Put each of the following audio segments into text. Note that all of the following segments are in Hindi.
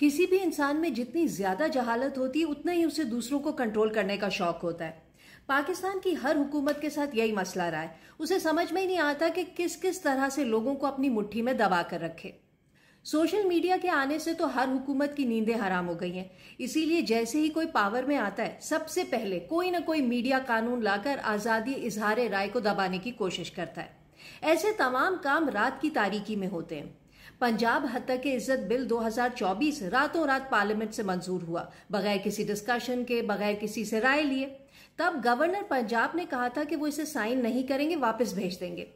किसी भी इंसान में जितनी ज्यादा जहालत होती है उतना ही उसे दूसरों को कंट्रोल करने का शौक होता है पाकिस्तान की हर हुकूमत के साथ यही मसला रहा है उसे समझ में ही नहीं आता कि किस किस तरह से लोगों को अपनी मुट्ठी में दबा कर रखे सोशल मीडिया के आने से तो हर हुकूमत की नींदें हराम हो गई हैं इसीलिए जैसे ही कोई पावर में आता है सबसे पहले कोई ना कोई मीडिया कानून लाकर आजादी इजहार राय को दबाने की कोशिश करता है ऐसे तमाम काम रात की तारीकी में होते हैं पंजाब हत्या के इज्जत बिल 2024 रातों रात पार्लियामेंट से मंजूर हुआ बगैर किसी डिस्कशन के बगैर किसी से राय लिए तब गवर्नर पंजाब ने कहा था कि वो इसे साइन नहीं करेंगे वापस भेज देंगे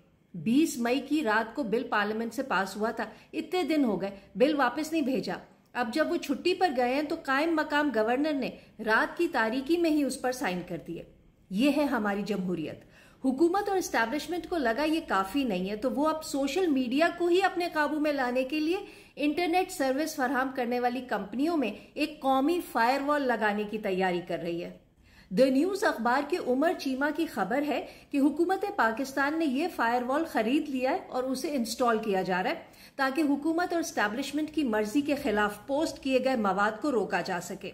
20 मई की रात को बिल पार्लियामेंट से पास हुआ था इतने दिन हो गए बिल वापस नहीं भेजा अब जब वो छुट्टी पर गए हैं तो कायम मकाम गवर्नर ने रात की तारीखी में ही उस पर साइन कर दिए ये है हमारी जमहूरियत हुकूमत और इस्टेब्लिशमेंट को लगा ये काफ़ी नहीं है तो वो अब सोशल मीडिया को ही अपने काबू में लाने के लिए इंटरनेट सर्विस फराहम करने वाली कंपनियों में एक कौमी फायरवॉल लगाने की तैयारी कर रही है द न्यूज अखबार के उमर चीमा की खबर है कि हुकूमत पाकिस्तान ने यह फायरवॉल खरीद लिया है और उसे इंस्टॉल किया जा रहा है ताकि हुकूमत और स्टैब्लिशमेंट की मर्जी के खिलाफ पोस्ट किए गए मवाद को रोका जा सके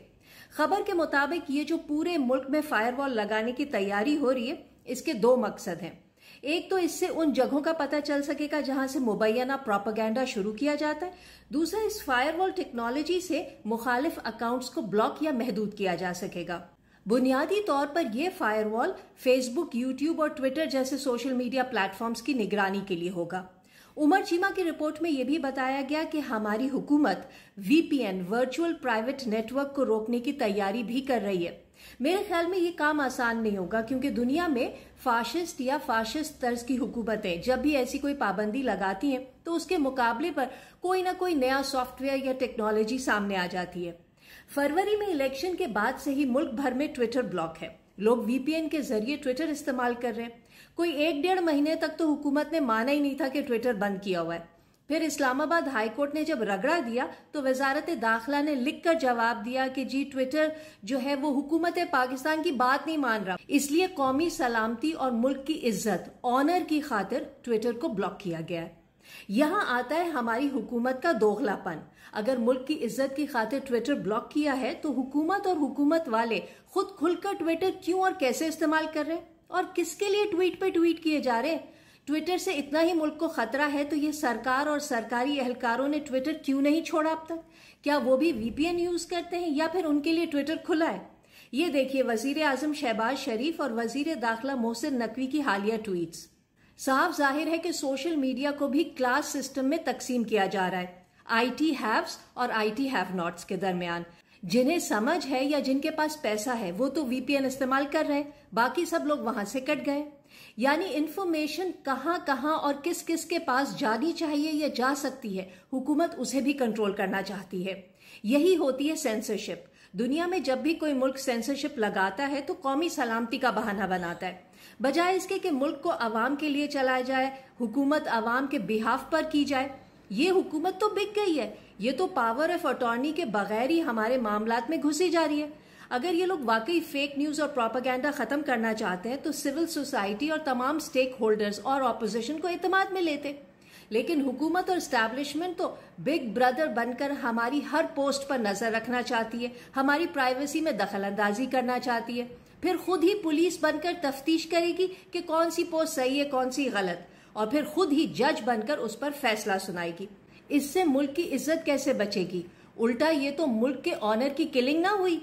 खबर के मुताबिक ये जो पूरे मुल्क में फायरवॉल लगाने की तैयारी हो रही है इसके दो मकसद हैं एक तो इससे उन जगहों का पता चल सकेगा जहां से मुबैना प्रोपागेंडा शुरू किया जाता है दूसरा इस फायरवॉल टेक्नोलॉजी से मुखालिफ अकाउंट्स को ब्लॉक या महदूद किया जा सकेगा बुनियादी तौर पर यह फायरवॉल फेसबुक यूट्यूब और ट्विटर जैसे सोशल मीडिया प्लेटफॉर्म्स की निगरानी के लिए होगा उमर चीमा की रिपोर्ट में यह भी बताया गया कि हमारी हुकूमत वीपीएन वर्चुअल प्राइवेट नेटवर्क को रोकने की तैयारी भी कर रही है मेरे ख्याल में ये काम आसान नहीं होगा क्योंकि दुनिया में फाशिस्ट या फाशिस्ट तर्ज की हुकूमतें जब भी ऐसी कोई पाबंदी लगाती हैं तो उसके मुकाबले पर कोई ना कोई नया सॉफ्टवेयर या टेक्नोलॉजी सामने आ जाती है फरवरी में इलेक्शन के बाद से ही मुल्क भर में ट्विटर ब्लॉक है लोग वीपीएन के जरिए ट्विटर इस्तेमाल कर रहे हैं कोई एक डेढ़ महीने तक तो हुकूमत ने माना ही नहीं था कि ट्विटर बंद किया हुआ है फिर इस्लामाबाद हाईकोर्ट ने जब रगड़ा दिया तो वजारत दाखिला ने लिखकर जवाब दिया कि जी ट्विटर जो है वो हुकूमत पाकिस्तान की बात नहीं मान रहा इसलिए कौमी सलामती और मुल्क की इज्जत ऑनर की खातिर ट्विटर को ब्लॉक किया गया है यहां आता है हमारी हुकूमत का दोगलापन अगर मुल्क की इज्जत की खातिर ट्विटर ब्लॉक किया है तो हुकूमत और हुकूमत वाले खुद खुलकर ट्विटर क्यों और कैसे इस्तेमाल कर रहे हैं और किसके लिए ट्वीट पे ट्वीट किए जा रहे हैं ट्विटर से इतना ही मुल्क को खतरा है तो ये सरकार और सरकारी एहलकारों ने ट्विटर क्यों नहीं छोड़ा अब तक क्या वो भी वीपीएन यूज करते हैं या फिर उनके लिए ट्विटर खुला है ये देखिए वजीर आजम शहबाज शरीफ और वजीर दाखिला मोहसिन नकवी की हालिया ट्वीट्स साफ जाहिर है कि सोशल मीडिया को भी क्लास सिस्टम में तकसीम किया जा रहा है आईटी हैव्स और आईटी हैव नॉट्स के दरमियान जिन्हें समझ है या जिनके पास पैसा है वो तो वीपीएन इस्तेमाल कर रहे बाकी सब लोग वहां से कट गए यानी इन्फॉर्मेशन कहां कहां और किस किस के पास जानी चाहिए या जा सकती है हुकूमत उसे भी कंट्रोल करना चाहती है यही होती है सेंसरशिप दुनिया में जब भी कोई मुल्क सेंसरशिप लगाता है तो कौमी सलामती का बहाना बनाता है बजाय इसके कि मुल्क को आवाम के लिए चलाया जाए हुकूमत आवाम के बिहाफ पर की जाए ये हुकूमत तो बिक गई है ये तो पावर ऑफ अटॉर्नी के बगैर ही हमारे मामला में घुसी जा रही है अगर ये लोग वाकई फेक न्यूज और प्रोपागेंडा खत्म करना चाहते हैं तो सिविल सोसाइटी और तमाम स्टेक होल्डर्स और अपोजिशन को अतमाद में लेते लेकिन हुकूमत और स्टैब्लिशमेंट तो बिग ब्रदर बनकर हमारी हर पोस्ट पर नजर रखना चाहती है हमारी प्राइवेसी में दखल अंदाजी करना चाहती है फिर खुद ही पुलिस बनकर तफ्तीश करेगी कि कौन सी पोस्ट सही है कौन सी गलत और फिर खुद ही जज बनकर उस पर फैसला सुनाएगी इससे मुल्क की इज्जत कैसे बचेगी उल्टा ये तो मुल्क के ऑनर की किलिंग ना हुई